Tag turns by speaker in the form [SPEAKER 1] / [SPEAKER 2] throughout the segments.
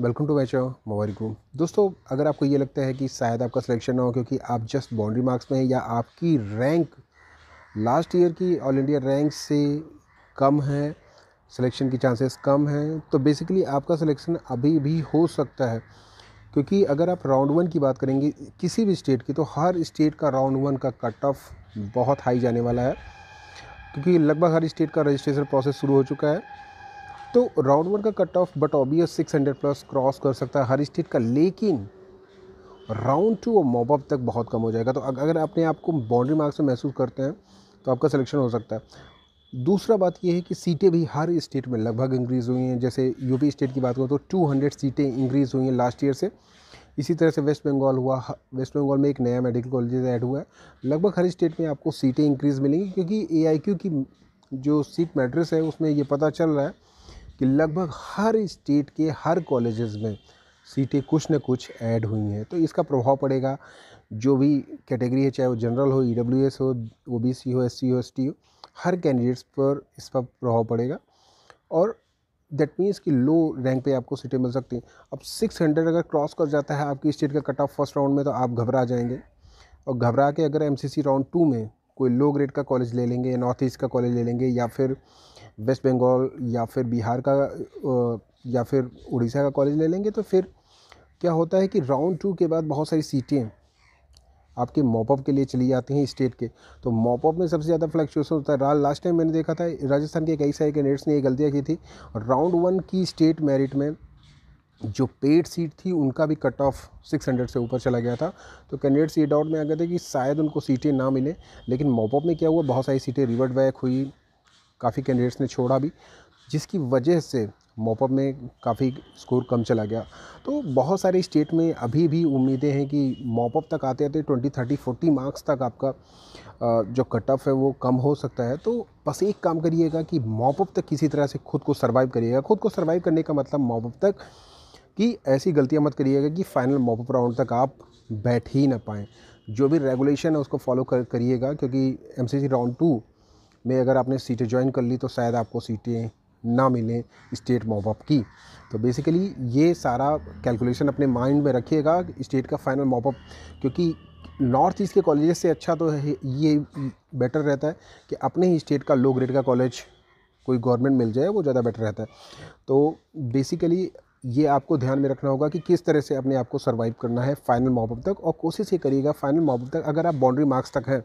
[SPEAKER 1] welcome to match मोबाइलकुम दोस्तों अगर आपको ये लगता है कि शायद आपका सिलेक्शन ना हो क्योंकि आप जस्ट बाउंड्री मार्क्स में हैं या आपकी रैंक लास्ट ईयर की ऑल इंडिया रैंक से कम है सिलेक्शन की चांसेस कम हैं तो बेसिकली आपका सिलेक्शन अभी भी हो सकता है क्योंकि अगर आप राउंड वन की बात करेंगे किसी भी स्टेट की तो हर स्टेट का राउंड वन का कट ऑफ बहुत हाई जाने वाला है क्योंकि लगभग हर स्टेट का रजिस्ट्रेशन प्रोसेस शुरू हो चुका है तो राउंड वन का cut off but obvious six hundred plus cross कर सकता है हर स्टेट का लेकिन राउंड टू और मॉबअप तक बहुत कम हो जाएगा तो अगर अपने आप को बाउंड्री मार्क्स में महसूस करते हैं तो आपका सिलेक्शन हो सकता है दूसरा बात यह है कि सीटें भी हर स्टेट में लगभग इंक्रीज़ हुई हैं जैसे यूपी स्टेट की बात करूँ तो 200 सीटें इंक्रीज़ हुई हैं लास्ट ईयर से इसी तरह से वेस्ट बंगाल हुआ वेस्ट बंगाल में एक नया मेडिकल कॉलेज ऐड हुआ है लगभग हर स्टेट में आपको सीटें इंक्रीज़ मिलेंगी क्योंकि ए की जो सीट मैट्रेस है उसमें ये पता चल रहा है कि लगभग हर स्टेट के हर कॉलेजेस में सीटें कुछ न कुछ ऐड हुई हैं तो इसका प्रभाव पड़ेगा जो भी कैटेगरी है चाहे वो जनरल हो ई e हो ओ हो एस हो एस हो हर कैंडिडेट्स पर इस पर प्रभाव पड़ेगा और दैट मीन्स कि लो रैंक पे आपको सीटें मिल सकती हैं अब सिक्स हंड्रेड अगर क्रॉस कर जाता है आपकी स्टेट का कट ऑफ फर्स्ट राउंड में तो आप घबरा जाएंगे और घबरा के अगर एम राउंड टू में कोई लो ग्रेड का कॉलेज ले लेंगे या नॉर्थ ईस्ट का कॉलेज ले लेंगे या फिर वेस्ट बंगाल या फिर बिहार का या फिर उड़ीसा का कॉलेज ले लेंगे तो फिर क्या होता है कि राउंड टू के बाद बहुत सारी सीटें आपके मॉपअप के लिए चली जाती हैं स्टेट के तो मॉपअप में सबसे ज़्यादा फ्लक्चुएसन होता है लास्ट टाइम मैंने देखा था राजस्थान के कई सारे कैंडिडेट्स ने ये गलतियाँ की थी राउंड वन की स्टेट मेरिट में जो पेड सीट थी उनका भी कट ऑफ सिक्स हंड्रेड से ऊपर चला गया था तो कैंडिडेट्स ये डाउट में आ गए थे कि शायद उनको सीटें ना मिले लेकिन मॉपअप में क्या हुआ बहुत सारी सीटें रिवर्ट बैक हुई काफ़ी कैंडिडेट्स ने छोड़ा भी जिसकी वजह से मोपअप में काफ़ी स्कोर कम चला गया तो बहुत सारे स्टेट में अभी भी उम्मीदें हैं कि मॉपअप तक आते आते ट्वेंटी थर्टी फोर्टी मार्क्स तक आपका जो कट ऑफ है वो कम हो सकता है तो बस एक काम करिएगा कि मॉपअप तक किसी तरह से खुद को सर्वाइव करिएगा खुद को सर्वाइव करने का मतलब मोपअप तक कि ऐसी गलतियाँ मत करिएगा कि फ़ाइनल मोपअप राउंड तक आप बैठ ही ना पाएँ जो भी रेगुलेशन है उसको फॉलो करिएगा क्योंकि एम राउंड टू में अगर आपने सीटें ज्वाइन कर ली तो शायद आपको सीटें ना मिलें स्टेट मॉपअप की तो बेसिकली ये सारा कैलकुलेशन अपने माइंड में रखिएगा स्टेट का फाइनल मॉपअप क्योंकि नॉर्थ ईस्ट के कॉलेज से अच्छा तो ये बेटर रहता है कि अपने ही स्टेट का लो ग्रेड का कॉलेज कोई गवर्नमेंट मिल जाए वो ज़्यादा बेटर रहता है तो बेसिकली ये आपको ध्यान में रखना होगा कि किस तरह से अपने आप को सर्वाइव करना है फाइनल मॉबअप तक और कोशिश ये करिएगा फाइनल मॉबअप तक अगर आप बाउंड्री मार्क्स तक हैं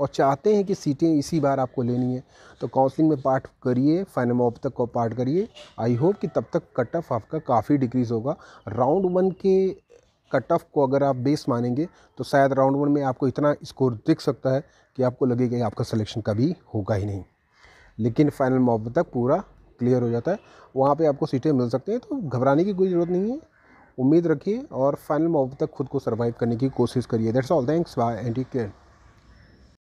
[SPEAKER 1] और चाहते हैं कि सीटें इसी बार आपको लेनी है तो काउंसलिंग में पार्ट करिए फाइनल मॉबअप तक को पार्ट करिए आई होप कि तब तक कट ऑफ आपका काफ़ी डिक्रीज़ होगा राउंड वन के कट ऑफ को अगर आप बेस मानेंगे तो शायद राउंड वन में आपको इतना स्कोर दिख सकता है कि आपको लगेगा आपका सलेक्शन कभी होगा ही नहीं लेकिन फाइनल मॉबअप तक पूरा क्लियर हो जाता है वहाँ पे आपको सीटें मिल सकती हैं तो घबराने की कोई ज़रूरत नहीं है उम्मीद रखिए और फाइनल मॉब तक खुद को सर्वाइव करने की कोशिश करिए that's all thanks bye anti clear